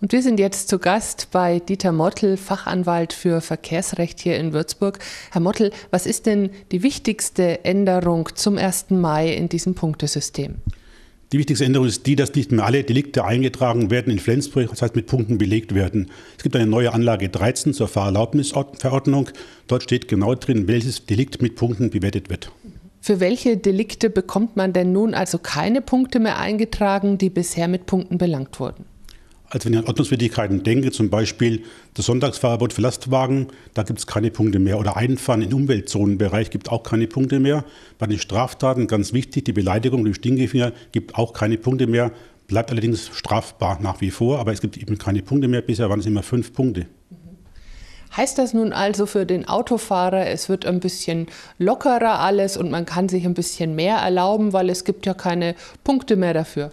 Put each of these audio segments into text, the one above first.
Und wir sind jetzt zu Gast bei Dieter Mottel, Fachanwalt für Verkehrsrecht hier in Würzburg. Herr Mottel, was ist denn die wichtigste Änderung zum 1. Mai in diesem Punktesystem? Die wichtigste Änderung ist die, dass nicht mehr alle Delikte eingetragen werden in Flensburg, das heißt mit Punkten belegt werden. Es gibt eine neue Anlage 13 zur Fahrerlaubnisverordnung. Dort steht genau drin, welches Delikt mit Punkten bewertet wird. Für welche Delikte bekommt man denn nun also keine Punkte mehr eingetragen, die bisher mit Punkten belangt wurden? Also wenn ich an Ordnungswidrigkeiten denke, zum Beispiel das Sonntagsfahrverbot für Lastwagen, da gibt es keine Punkte mehr. Oder Einfahren im Umweltzonenbereich gibt auch keine Punkte mehr. Bei den Straftaten, ganz wichtig, die Beleidigung durch Stinkefinger gibt auch keine Punkte mehr. Bleibt allerdings strafbar nach wie vor, aber es gibt eben keine Punkte mehr. Bisher waren es immer fünf Punkte. Mhm. Heißt das nun also für den Autofahrer, es wird ein bisschen lockerer alles und man kann sich ein bisschen mehr erlauben, weil es gibt ja keine Punkte mehr dafür?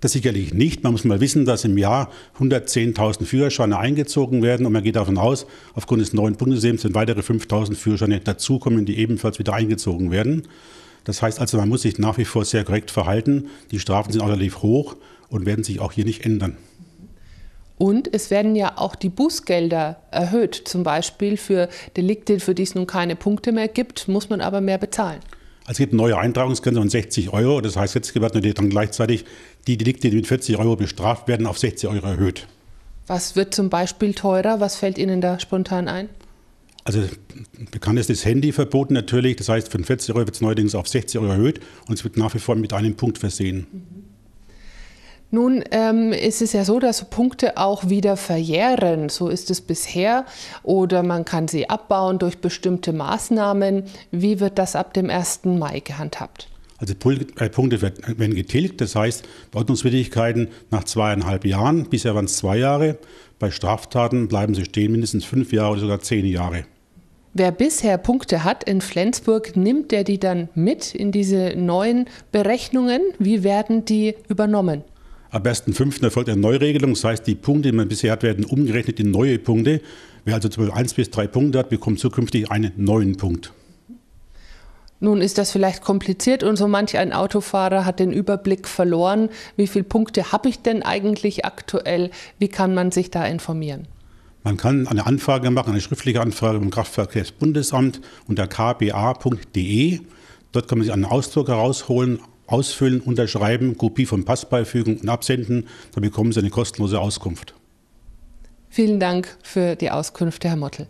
Das sicherlich nicht. Man muss mal wissen, dass im Jahr 110.000 Führerscheine eingezogen werden und man geht davon aus, aufgrund des neuen Bundessystems sind weitere 5.000 Führerscheine dazukommen, die ebenfalls wieder eingezogen werden. Das heißt also, man muss sich nach wie vor sehr korrekt verhalten. Die Strafen sind relativ hoch und werden sich auch hier nicht ändern. Und es werden ja auch die Bußgelder erhöht, zum Beispiel für Delikte, für die es nun keine Punkte mehr gibt, muss man aber mehr bezahlen. Also es gibt eine neue Eintragungsgrenze von 60 Euro. Das heißt, jetzt wird natürlich dann gleichzeitig die Delikte, die mit 40 Euro bestraft werden, auf 60 Euro erhöht. Was wird zum Beispiel teurer? Was fällt Ihnen da spontan ein? Also bekannt ist das Handyverbot natürlich. Das heißt, von 40 Euro wird es neuerdings auf 60 Euro erhöht und es wird nach wie vor mit einem Punkt versehen. Mhm. Nun ähm, ist es ja so, dass Punkte auch wieder verjähren. So ist es bisher. Oder man kann sie abbauen durch bestimmte Maßnahmen. Wie wird das ab dem 1. Mai gehandhabt? Also äh, Punkte werden getilgt, das heißt Ordnungswidrigkeiten nach zweieinhalb Jahren, bisher waren es zwei Jahre, bei Straftaten bleiben sie stehen mindestens fünf Jahre oder sogar zehn Jahre. Wer bisher Punkte hat in Flensburg, nimmt er die dann mit in diese neuen Berechnungen? Wie werden die übernommen? Ab 1.5. erfolgt eine Neuregelung. Das heißt, die Punkte, die man bisher hat, werden umgerechnet in neue Punkte. Wer also zum Beispiel 1 bis 3 Punkte hat, bekommt zukünftig einen neuen Punkt. Nun ist das vielleicht kompliziert und so manch ein Autofahrer hat den Überblick verloren. Wie viele Punkte habe ich denn eigentlich aktuell? Wie kann man sich da informieren? Man kann eine Anfrage machen, eine schriftliche Anfrage beim Kraftverkehrsbundesamt unter kba.de. Dort kann man sich einen Ausdruck herausholen, ausfüllen, unterschreiben, Kopie vom Pass beifügen und absenden. Dann bekommen Sie eine kostenlose Auskunft. Vielen Dank für die Auskünfte, Herr Mottel.